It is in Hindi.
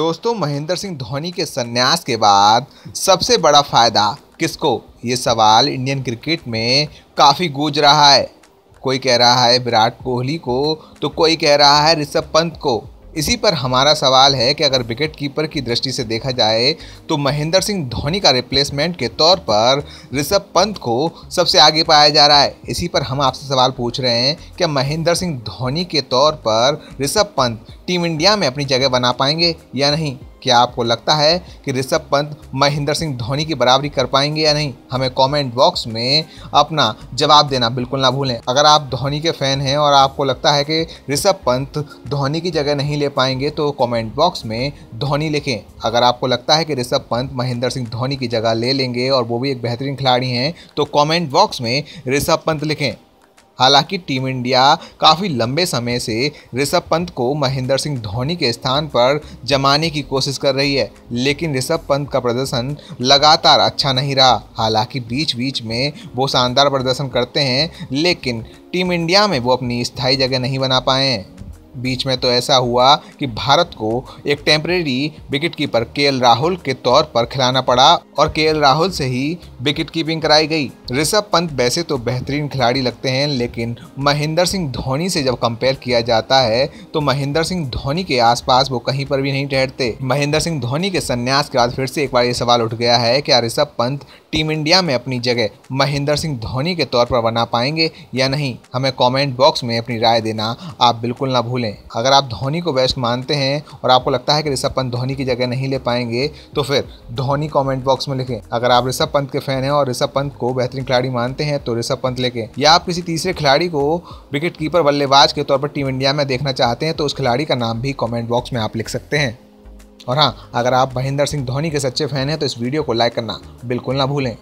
दोस्तों महेंद्र सिंह धोनी के संन्यास के बाद सबसे बड़ा फ़ायदा किसको ये सवाल इंडियन क्रिकेट में काफ़ी गूंज रहा है कोई कह रहा है विराट कोहली को तो कोई कह रहा है ऋषभ पंत को इसी पर हमारा सवाल है कि अगर विकेट कीपर की दृष्टि से देखा जाए तो महेंद्र सिंह धोनी का रिप्लेसमेंट के तौर पर ऋषभ पंत को सबसे आगे पाया जा रहा है इसी पर हम आपसे सवाल पूछ रहे हैं क्या महेंद्र सिंह धोनी के तौर पर ऋषभ पंत टीम इंडिया में अपनी जगह बना पाएंगे या नहीं क्या आपको लगता है कि ऋषभ पंत महेंद्र सिंह धोनी की बराबरी कर पाएंगे या नहीं हमें कमेंट बॉक्स में अपना जवाब देना बिल्कुल ना भूलें अगर आप धोनी के फ़ैन हैं और आपको लगता है कि ऋषभ पंत धोनी की जगह नहीं ले पाएंगे तो कमेंट बॉक्स में धोनी लिखें अगर आपको लगता है कि ऋषभ पंत महेंद्र सिंह धोनी की जगह ले लेंगे और वो भी एक बेहतरीन खिलाड़ी हैं तो कॉमेंट बॉक्स में ऋषभ पंत लिखें हालांकि टीम इंडिया काफ़ी लंबे समय से ऋषभ पंत को महेंद्र सिंह धोनी के स्थान पर जमाने की कोशिश कर रही है लेकिन ऋषभ पंत का प्रदर्शन लगातार अच्छा नहीं रहा हालांकि बीच बीच में वो शानदार प्रदर्शन करते हैं लेकिन टीम इंडिया में वो अपनी स्थायी जगह नहीं बना पाए हैं बीच में तो ऐसा हुआ कि भारत को एक टेम्परेरी कीपर के राहुल के तौर पर खिलाना पड़ा और के राहुल से ही विकेट कीपिंग कराई गई ऋषभ पंत वैसे तो बेहतरीन खिलाड़ी लगते हैं लेकिन महेंद्र सिंह धोनी से जब कंपेयर किया जाता है तो महेंद्र सिंह धोनी के आसपास वो कहीं पर भी नहीं ठहरते महेंद्र सिंह धोनी के संन्यास के बाद फिर से एक बार ये सवाल उठ गया है क्या ऋषभ पंत टीम इंडिया में अपनी जगह महेंद्र सिंह धोनी के तौर पर बना पाएंगे या नहीं हमें कॉमेंट बॉक्स में अपनी राय देना आप बिल्कुल ना भूल भूलें अगर आप धोनी को बेस्ट मानते हैं और आपको लगता है कि ऋषभ पंत धोनी की जगह नहीं ले पाएंगे तो फिर धोनी कमेंट बॉक्स में लिखें अगर आप ऋषभ पंत के फैन हैं और ऋषभ पंत को बेहतरीन खिलाड़ी मानते हैं तो ऋषभ पंत लिखें या आप किसी तीसरे खिलाड़ी को विकेट कीपर बल्लेबाज के तौर पर टीम इंडिया में देखना चाहते हैं तो उस खिलाड़ी का नाम भी कॉमेंट बॉक्स में आप लिख सकते हैं और हाँ अगर आप महेंद्र सिंह धोनी के सच्चे फैन हैं तो इस वीडियो को लाइक करना बिल्कुल ना भूलें